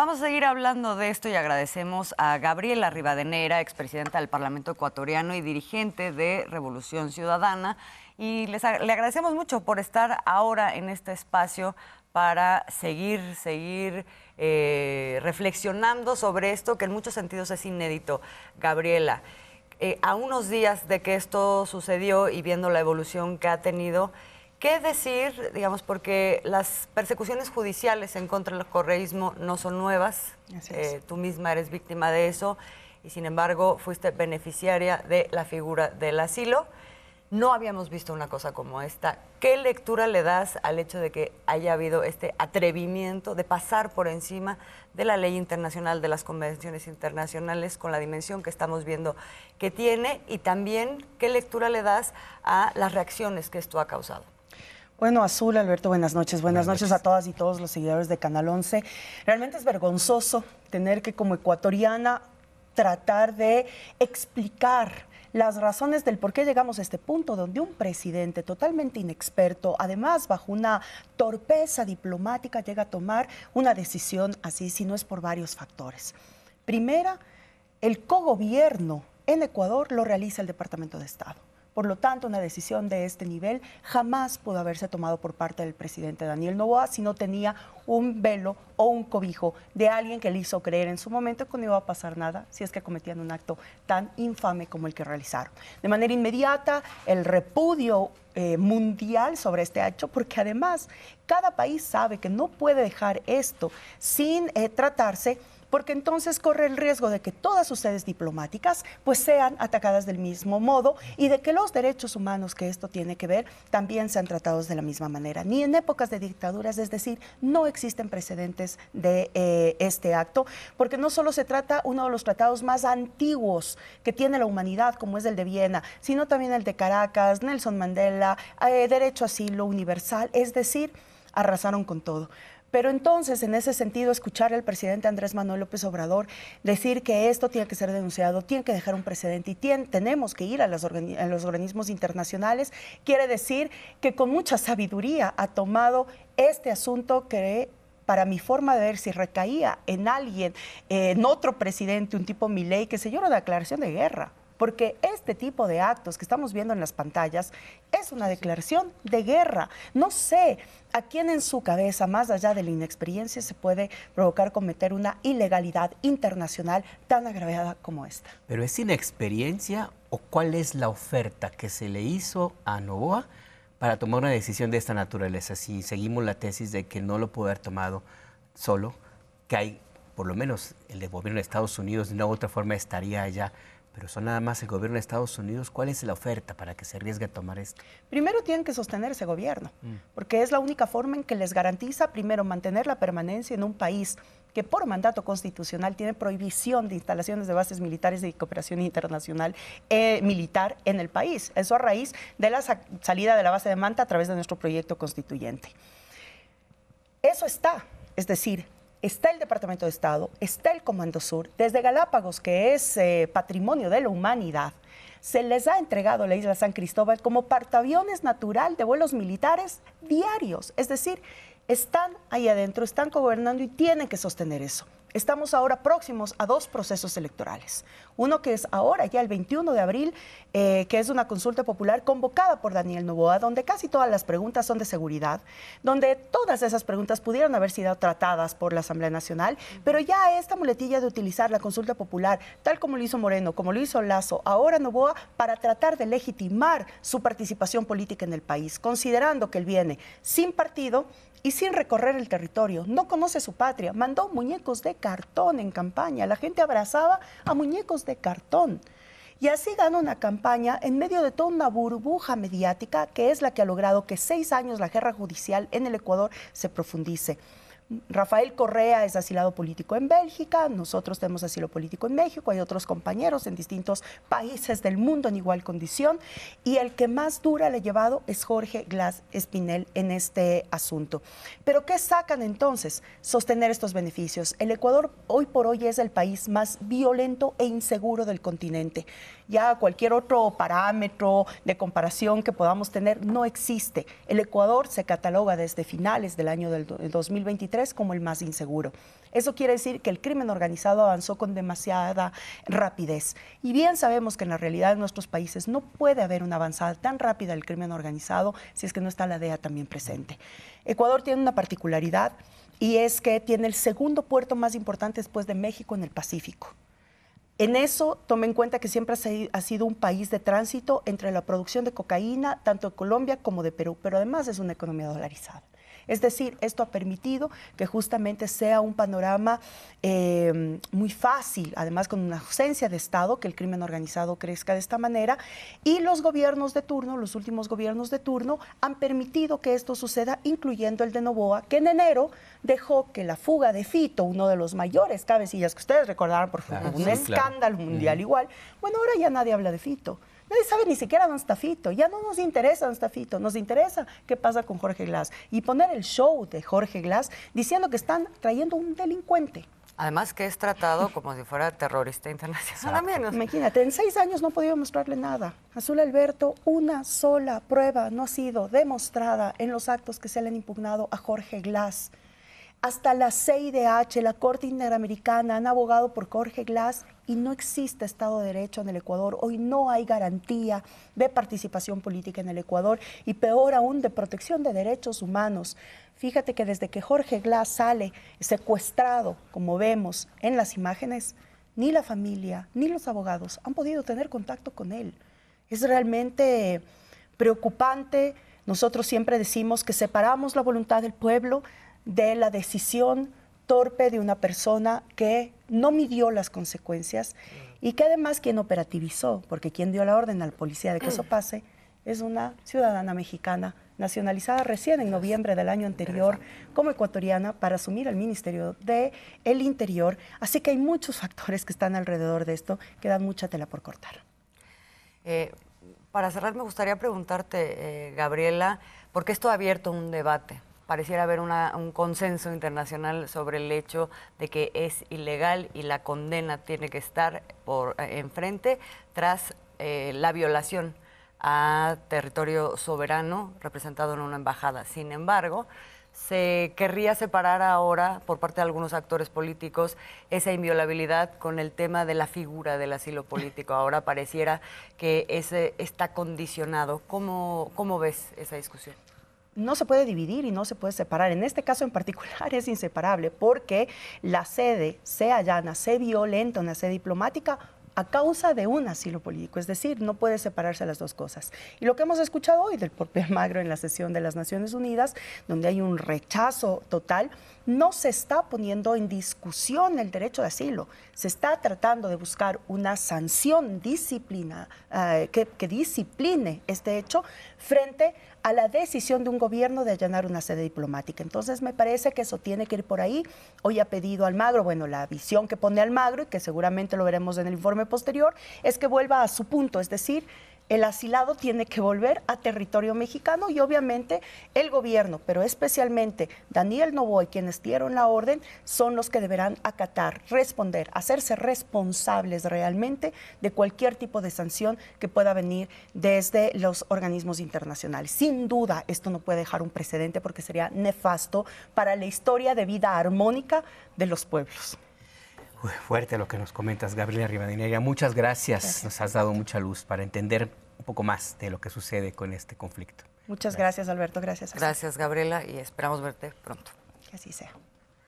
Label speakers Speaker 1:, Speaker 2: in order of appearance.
Speaker 1: Vamos a seguir hablando de esto y agradecemos a Gabriela Rivadeneira, expresidenta del Parlamento ecuatoriano y dirigente de Revolución Ciudadana. Y le agradecemos mucho por estar ahora en este espacio para seguir, seguir eh, reflexionando sobre esto que en muchos sentidos es inédito. Gabriela, eh, a unos días de que esto sucedió y viendo la evolución que ha tenido, ¿Qué decir, digamos, porque las persecuciones judiciales en contra del correísmo no son nuevas? Eh, tú misma eres víctima de eso y sin embargo fuiste beneficiaria de la figura del asilo. No habíamos visto una cosa como esta. ¿Qué lectura le das al hecho de que haya habido este atrevimiento de pasar por encima de la ley internacional, de las convenciones internacionales, con la dimensión que estamos viendo que tiene? Y también, ¿qué lectura le das a las reacciones que esto ha causado?
Speaker 2: Bueno, Azul, Alberto, buenas noches. Buenas, noches. a todas y todos los seguidores de Canal 11. Realmente es vergonzoso tener que como ecuatoriana tratar de explicar las razones del por qué llegamos a este punto donde un presidente totalmente inexperto, además bajo una torpeza diplomática, llega a tomar una decisión así, si no es por varios factores. Primera, el cogobierno en Ecuador lo realiza el Departamento de Estado. Por lo tanto, una decisión de este nivel jamás pudo haberse tomado por parte del presidente Daniel Novoa si no tenía un velo o un cobijo de alguien que le hizo creer en su momento que no iba a pasar nada si es que cometían un acto tan infame como el que realizaron. De manera inmediata, el repudio eh, mundial sobre este hecho, porque además cada país sabe que no puede dejar esto sin eh, tratarse porque entonces corre el riesgo de que todas sus sedes diplomáticas pues sean atacadas del mismo modo y de que los derechos humanos que esto tiene que ver también sean tratados de la misma manera. Ni en épocas de dictaduras, es decir, no existen precedentes de eh, este acto, porque no solo se trata uno de los tratados más antiguos que tiene la humanidad, como es el de Viena, sino también el de Caracas, Nelson Mandela, eh, derecho a asilo universal, es decir, arrasaron con todo. Pero entonces, en ese sentido, escuchar al presidente Andrés Manuel López Obrador decir que esto tiene que ser denunciado, tiene que dejar un precedente y tenemos que ir a, los organismos internacionales, quiere decir que con mucha sabiduría ha tomado este asunto que para mi forma de ver, si recaía en alguien, en otro presidente, un tipo Milei, que se yo, una declaración de guerra porque este tipo de actos que estamos viendo en las pantallas es una declaración de guerra. No sé a quién en su cabeza, más allá de la inexperiencia, se puede provocar cometer una ilegalidad internacional tan agravada como esta. Pero es inexperiencia o cuál es la oferta que se le hizo a Novoa para tomar una decisión de esta naturaleza, si seguimos la tesis de que no lo pudo haber tomado solo, que hay, por lo menos el gobierno de Estados Unidos, de una u otra forma estaría allá pero son nada más el gobierno de Estados Unidos. ¿Cuál es la oferta para que se arriesgue a tomar esto? Primero tienen que sostener ese gobierno, mm. porque es la única forma en que les garantiza, primero, mantener la permanencia en un país que por mandato constitucional tiene prohibición de instalaciones de bases militares de cooperación internacional eh, militar en el país. Eso a raíz de la salida de la base de Manta a través de nuestro proyecto constituyente. Eso está, es decir, está el Departamento de Estado, está el Comando Sur, desde Galápagos, que es eh, patrimonio de la humanidad, se les ha entregado la isla San Cristóbal como partaviones natural de vuelos militares diarios. Es decir, están ahí adentro, están gobernando y tienen que sostener eso. Estamos ahora próximos a dos procesos electorales. Uno que es ahora, ya el 21 de abril, eh, que es una consulta popular convocada por Daniel Novoa, donde casi todas las preguntas son de seguridad, donde todas esas preguntas pudieron haber sido tratadas por la Asamblea Nacional, pero ya esta muletilla de utilizar la consulta popular, tal como lo hizo Moreno, como lo hizo Lazo, ahora Novoa, para tratar de legitimar su participación política en el país, considerando que él viene sin partido, y sin recorrer el territorio. No conoce su patria. Mandó muñecos de cartón en campaña. La gente abrazaba a muñecos de cartón. Y así gana una campaña en medio de toda una burbuja mediática que es la que ha logrado que seis años la guerra judicial en el Ecuador se profundice. Rafael Correa es asilado político en Bélgica, nosotros tenemos asilo político en México, hay otros compañeros en distintos países del mundo en igual condición y el que más dura le ha llevado es Jorge Glass Espinel en este asunto. Pero ¿qué sacan entonces? Sostener estos beneficios. El Ecuador hoy por hoy es el país más violento e inseguro del continente. Ya cualquier otro parámetro de comparación que podamos tener no existe. El Ecuador se cataloga desde finales del año del 2023 como el más inseguro. Eso quiere decir que el crimen organizado avanzó con demasiada rapidez. Y bien sabemos que en la realidad en nuestros países no puede haber una avanzada tan rápida del crimen organizado si es que no está la DEA también presente. Ecuador tiene una particularidad y es que tiene el segundo puerto más importante después de México en el Pacífico. En eso, tome en cuenta que siempre ha sido un país de tránsito entre la producción de cocaína, tanto de Colombia como de Perú, pero además es una economía dolarizada. Es decir, esto ha permitido que justamente sea un panorama eh, muy fácil, además con una ausencia de Estado, que el crimen organizado crezca de esta manera. Y los gobiernos de turno, los últimos gobiernos de turno, han permitido que esto suceda, incluyendo el de Novoa, que en enero dejó que la fuga de Fito, uno de los mayores cabecillas que ustedes recordarán, por ah, un escándalo mundial igual, bueno, ahora ya nadie habla de Fito. Nadie sabe ni siquiera dónde está Ya no nos interesa dónde Nos interesa qué pasa con Jorge Glass. Y poner el show de Jorge Glass diciendo que están trayendo un delincuente.
Speaker 1: Además que es tratado como si fuera terrorista internacional.
Speaker 2: menos. Imagínate, en seis años no podía podido mostrarle nada. Azul Alberto, una sola prueba no ha sido demostrada en los actos que se le han impugnado a Jorge Glass. Hasta la CIDH, la Corte Interamericana, han abogado por Jorge Glass y no existe Estado de Derecho en el Ecuador. Hoy no hay garantía de participación política en el Ecuador y peor aún de protección de derechos humanos. Fíjate que desde que Jorge Glass sale secuestrado, como vemos en las imágenes, ni la familia ni los abogados han podido tener contacto con él. Es realmente preocupante. Nosotros siempre decimos que separamos la voluntad del pueblo de la decisión torpe de una persona que no midió las consecuencias y que además quien operativizó, porque quien dio la orden al policía de que eso pase, es una ciudadana mexicana nacionalizada recién en noviembre del año anterior como ecuatoriana para asumir el Ministerio de el Interior. Así que hay muchos factores que están alrededor de esto que dan mucha tela por cortar.
Speaker 1: Eh, para cerrar, me gustaría preguntarte, eh, Gabriela, porque esto ha abierto un debate pareciera haber un consenso internacional sobre el hecho de que es ilegal y la condena tiene que estar por eh, enfrente tras eh, la violación a territorio soberano representado en una embajada. Sin embargo, se querría separar ahora por parte de algunos actores políticos esa inviolabilidad con el tema de la figura del asilo político. Ahora pareciera que ese está condicionado. ¿Cómo, cómo ves esa discusión?
Speaker 2: no se puede dividir y no se puede separar. En este caso en particular es inseparable porque la sede, sea llana, sea violenta, una sede diplomática, a causa de un asilo político, es decir, no puede separarse las dos cosas. Y lo que hemos escuchado hoy del propio Magro en la sesión de las Naciones Unidas, donde hay un rechazo total no se está poniendo en discusión el derecho de asilo, se está tratando de buscar una sanción disciplina, eh, que, que discipline este hecho frente a la decisión de un gobierno de allanar una sede diplomática. Entonces me parece que eso tiene que ir por ahí. Hoy ha pedido Almagro, bueno, la visión que pone Almagro y que seguramente lo veremos en el informe posterior, es que vuelva a su punto, es decir, el asilado tiene que volver a territorio mexicano y obviamente el gobierno, pero especialmente Daniel novoy, y quienes dieron la orden son los que deberán acatar, responder, hacerse responsables realmente de cualquier tipo de sanción que pueda venir desde los organismos internacionales. Sin duda, esto no puede dejar un precedente porque sería nefasto para la historia de vida armónica de los pueblos. fuerte lo que nos comentas, Gabriela Rivadeneira. Muchas gracias. Nos has dado mucha luz para entender un poco más de lo que sucede con este conflicto. Muchas gracias, Alberto. Gracias. Gracias,
Speaker 1: Gabriela, y esperamos verte pronto. Que así sea.